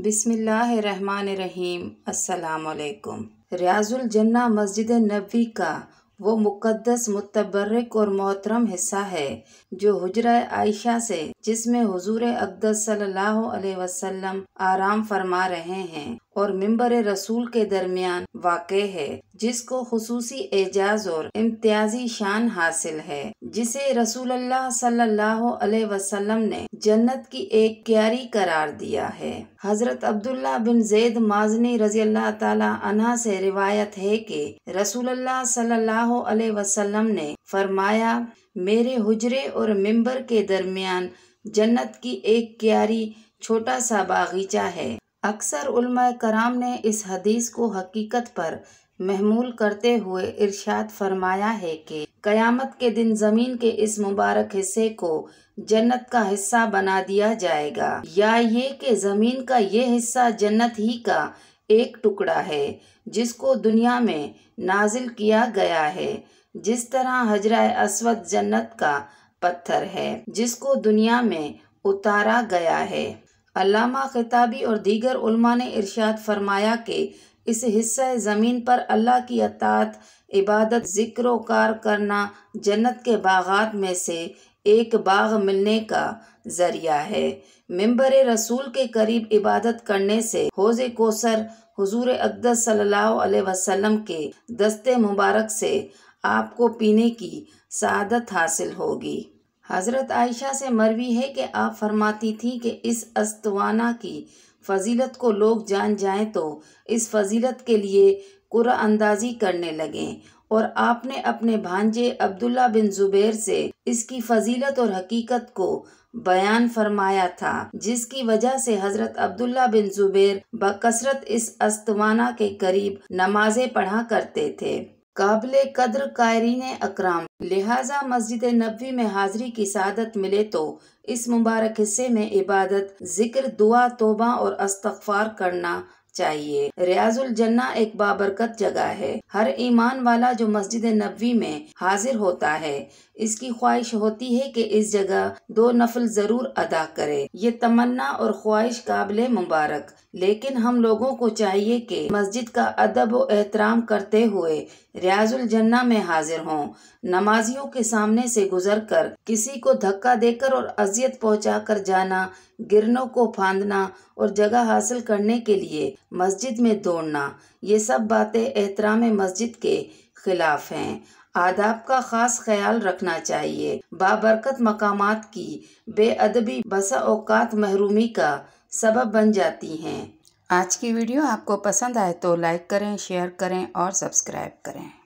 बिसमीम् अल्लाम रियाजुल जन्ना मस्जिद नबी का वो मुकद्दस मुतबर्रक और मोहतरम हिस्सा है जो हजरा आयशा से जिसमें हुजूर अकदस सल्लल्लाहु अलैहि वसल्लम आराम फरमा रहे हैं और मम्बर रसूल के दरमियान वाक़ है जिसको खसूसी एजाज और इम्तियाजी शान हासिल है जिसे रसूल अल्लाह सल्लल्लाहु अलैहि वसल्लम ने जन्नत की एक क्यारी करार दिया है हजरत अब्दुल्ला बिन जैद माजनी रजी अल्लाह तला से रिवायत है कि रसूल अल्लाह सल्लल्लाहु अलैहि वसल्लम ने फरमाया मेरे हुजरे और मम्बर के दरमियान जन्नत की एक क्यारी छोटा सा बागीचा है अक्सर उलमा कराम ने इस हदीस को हकीकत पर महमूल करते हुए इरशाद फरमाया है कि क़यामत के दिन ज़मीन के इस मुबारक हिस्से को जन्नत का हिस्सा बना दिया जाएगा या ये कि ज़मीन का ये हिस्सा जन्नत ही का एक टुकड़ा है जिसको दुनिया में नाजिल किया गया है जिस तरह हजरा असवद जन्नत का पत्थर है जिसको दुनिया में उतारा गया है अलामा खिताबी और दीगर उलमा ने इर्शाद फरमाया कि इस हिस्सा ज़मीन पर अल्लाह की अतात इबादत ज़िक्र कार करना जन्नत के बागात में से एक बाग मिलने का ज़रिया है मम्बर रसूल के करीब इबादत करने से हौज कोसर हजूर अकदस सल्ला वसलम के दस्ते मुबारक से आपको पीने की सदत हासिल होगी हज़रत आयशा से मरवी है कि आप फरमाती थी कि इस अस्तवाना की फजीलत को लोग जान जाएं तो इस फजीलत के लिए कुरा अंदाजी करने लगें और आपने अपने भांजे अब्दुल्ला बिन जुबैर से इसकी फजीलत और हकीकत को बयान फरमाया था जिसकी वजह से हजरत अब्दुल्ला बिन जुबैर बकसरत इस अस्तवाना के करीब नमाजें पढ़ा करते थे काबिल कदर कायरीन अक्राम लिहाजा मस्जिद नबी में हाजिरी की शादत मिले तो इस मुबारक हिस्से में इबादत जिक्र दुआ तोबा और अस्तफार करना चाहिए रियाजुल जन्ना एक बाबरकत जगह है हर ईमान वाला जो मस्जिद नबी में हाजिर होता है इसकी ख्वाहिश होती है कि इस जगह दो नफल जरूर अदा करे ये तमन्ना और ख्वाहिश काबिल मुबारक लेकिन हम लोगों को चाहिए कि मस्जिद का अदब व एहतराम करते हुए रियाजुल जन्ना में हाजिर हों नमाजियों के सामने से गुजरकर किसी को धक्का देकर और अजियत पहुंचाकर जाना गिरनों को फांदना और जगह हासिल करने के लिए मस्जिद में दौड़ना ये सब बातें एहतराम मस्जिद के खिलाफ हैं आदाब का खास ख्याल रखना चाहिए बाबरकत मकाम की बेअदबी बसा औकात महरूमी का सबब बन जाती हैं आज की वीडियो आपको पसंद आए तो लाइक करें शेयर करें और सब्सक्राइब करें